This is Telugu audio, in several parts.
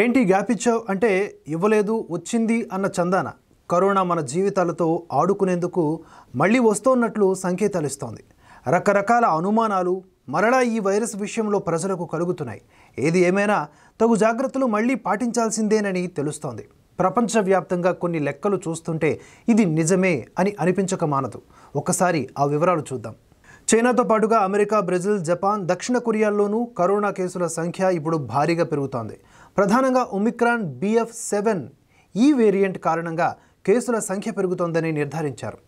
ఏంటి గ్యాప్ ఇచ్చావు అంటే ఇవ్వలేదు వచ్చింది అన్న చందాన కరోనా మన జీవితాలతో ఆడుకునేందుకు మళ్ళీ వస్తున్నట్లు సంకేతాలు ఇస్తోంది రకరకాల అనుమానాలు మరలా ఈ వైరస్ విషయంలో ప్రజలకు కలుగుతున్నాయి ఏది ఏమైనా తగు జాగ్రత్తలు మళ్ళీ పాటించాల్సిందేనని తెలుస్తోంది ప్రపంచవ్యాప్తంగా కొన్ని లెక్కలు చూస్తుంటే ఇది నిజమే అని అనిపించక మానదు ఒకసారి ఆ వివరాలు చూద్దాం చైనాతో పాటుగా అమెరికా బ్రెజిల్ జపాన్ దక్షిణ కొరియాల్లోనూ కరోనా కేసుల సంఖ్య ఇప్పుడు భారీగా పెరుగుతోంది ప్రధానంగా ఒమిక్రాన్ బిఎఫ్ సెవెన్ ఈ వేరియంట్ కారణంగా కేసుల సంఖ్య పెరుగుతోందని నిర్ధారించారు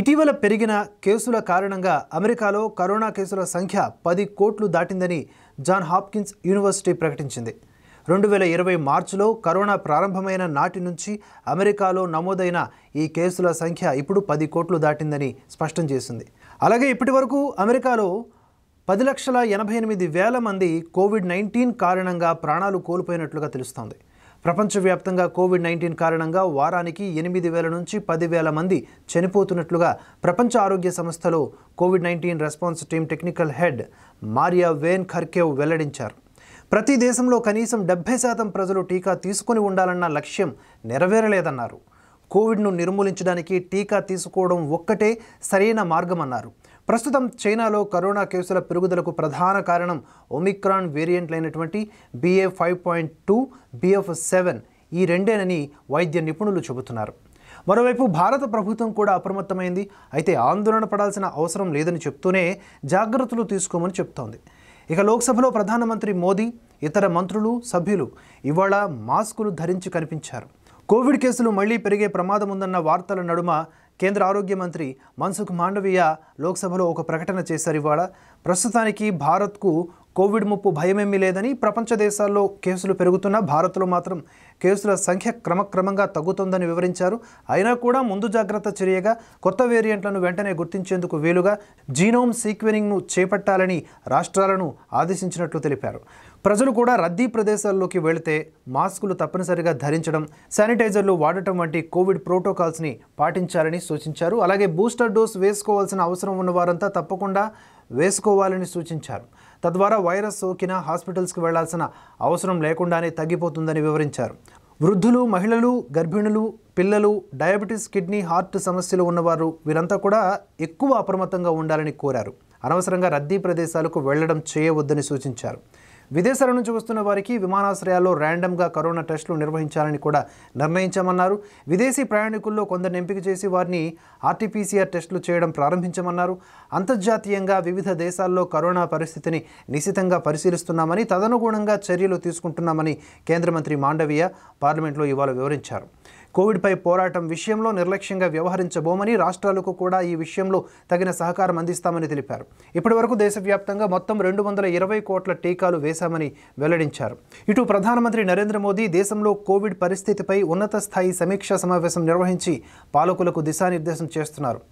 ఇటీవల పెరిగిన కేసుల కారణంగా అమెరికాలో కరోనా కేసుల సంఖ్య పది కోట్లు దాటిందని జాన్ హాప్కిన్స్ యూనివర్సిటీ ప్రకటించింది రెండు వేల ఇరవై మార్చిలో కరోనా ప్రారంభమైన నాటి నుంచి అమెరికాలో నమోదైన ఈ కేసుల సంఖ్య ఇప్పుడు పది కోట్లు దాటిందని స్పష్టం చేసింది అలాగే ఇప్పటి వరకు అమెరికాలో పది లక్షల ఎనభై ఎనిమిది వేల మంది కోవిడ్ నైన్టీన్ కారణంగా ప్రాణాలు కోల్పోయినట్లుగా తెలుస్తోంది ప్రపంచవ్యాప్తంగా కోవిడ్ నైన్టీన్ కారణంగా వారానికి ఎనిమిది వేల నుంచి పదివేల మంది చనిపోతున్నట్లుగా ప్రపంచ ఆరోగ్య సంస్థలో COVID nineteen response team technical head Maria Van Kerkhove వెల్లడించారు ప్రతి దేశంలో కనీసం డెబ్బై శాతం ప్రజలు టీకా తీసుకుని ఉండాలన్న లక్ష్యం నెరవేరలేదన్నారు కోవిడ్ను నిర్మూలించడానికి టీకా తీసుకోవడం ఒక్కటే సరైన మార్గమన్నారు ప్రస్తుతం చైనాలో కరోనా కేసుల పెరుగుదలకు ప్రధాన కారణం ఒమిక్రాన్ వేరియంట్లైనటువంటి BA five point two BF seven ఈ రెండేనని వైద్య నిపుణులు చెబుతున్నారు మరోవైపు భారత ప్రభుత్వం కూడా అప్రమత్తమైంది అయితే ఆందోళన పడాల్సిన అవసరం లేదని చెప్తూనే జాగ్రత్తలు తీసుకోమని చెప్తోంది ఇక లోక్సభలో ప్రధానమంత్రి మోదీ ఇతర మంత్రులు సభ్యులు ఇవాళ మాస్కులు ధరించి కనిపించారు కోవిడ్ కేసులు మళ్లీ పెరిగే ప్రమాదం ఉందన్న వార్తల నడుమ కేంద్ర ఆరోగ్య మంత్రి మన్సుఖ్ మాండవీయ లోక్సభలో ఒక ప్రకటన చేశారు ఇవాళ ప్రస్తుతానికి భారత్కు కోవిడ్ ముప్పు భయమేమీ లేదని ప్రపంచ దేశాల్లో కేసులు పెరుగుతున్నా భారత్లో మాత్రం కేసుల సంఖ్య క్రమక్రమంగా తగ్గుతోందని వివరించారు అయినా కూడా ముందు జాగ్రత్త చర్యగా కొత్త వేరియంట్లను వెంటనే గుర్తించేందుకు వీలుగా జీనోమ్ సీక్వెనింగ్ను చేపట్టాలని రాష్ట్రాలను ఆదేశించినట్లు తెలిపారు ప్రజలు కూడా రద్దీ ప్రదేశాల్లోకి వెళితే మాస్కులు తప్పనిసరిగా ధరించడం శానిటైజర్లు వాడటం వంటి కోవిడ్ ప్రోటోకాల్స్ని పాటించాలని సూచించారు అలాగే బూస్టర్ డోస్ వేసుకోవాల్సిన అవసరం ఉన్న వారంతా తప్పకుండా వేసుకోవాలని సూచించారు తద్వారా వైరస్ సోకిన హాస్పిటల్స్కి వెళ్లాల్సిన అవసరం లేకుండానే తగ్గిపోతుందని వివరించారు వృద్ధులు మహిళలు గర్భిణులు పిల్లలు డయాబెటీస్ కిడ్నీ హార్ట్ సమస్యలు ఉన్నవారు వీరంతా కూడా ఎక్కువ అప్రమత్తంగా ఉండాలని కోరారు అనవసరంగా రద్దీ ప్రదేశాలకు వెళ్లడం చేయవద్దని సూచించారు విదేశాల నుంచి వస్తున్న వారికి విమానాశ్రయాల్లో ర్యాండమ్గా కరోనా టెస్టులు నిర్వహించాలని కూడా నిర్ణయించామన్నారు విదేశీ ప్రయాణికుల్లో కొందరిని ఎంపిక చేసి వారిని ఆర్టీపీసీఆర్ టెస్టులు చేయడం ప్రారంభించమన్నారు అంతర్జాతీయంగా వివిధ దేశాల్లో కరోనా పరిస్థితిని నిశితంగా పరిశీలిస్తున్నామని తదనుగుణంగా చర్యలు తీసుకుంటున్నామని కేంద్ర మంత్రి మాండవీయ పార్లమెంట్లో ఇవాళ వివరించారు కోవిడ్పై పోరాటం విషయంలో నిర్లక్ష్యంగా వ్యవహరించబోమని రాష్ట్రాలకు కూడా ఈ విషయంలో తగిన సహకారం అందిస్తామని తెలిపారు ఇప్పటివరకు దేశవ్యాప్తంగా మొత్తం రెండు వందల ఇరవై కోట్ల టీకాలు వేశామని వెల్లడించారు ఇటు ప్రధానమంత్రి నరేంద్ర మోదీ దేశంలో కోవిడ్ పరిస్థితిపై ఉన్నత స్థాయి సమీక్షా సమావేశం నిర్వహించి పాలకులకు దిశానిర్దేశం చేస్తున్నారు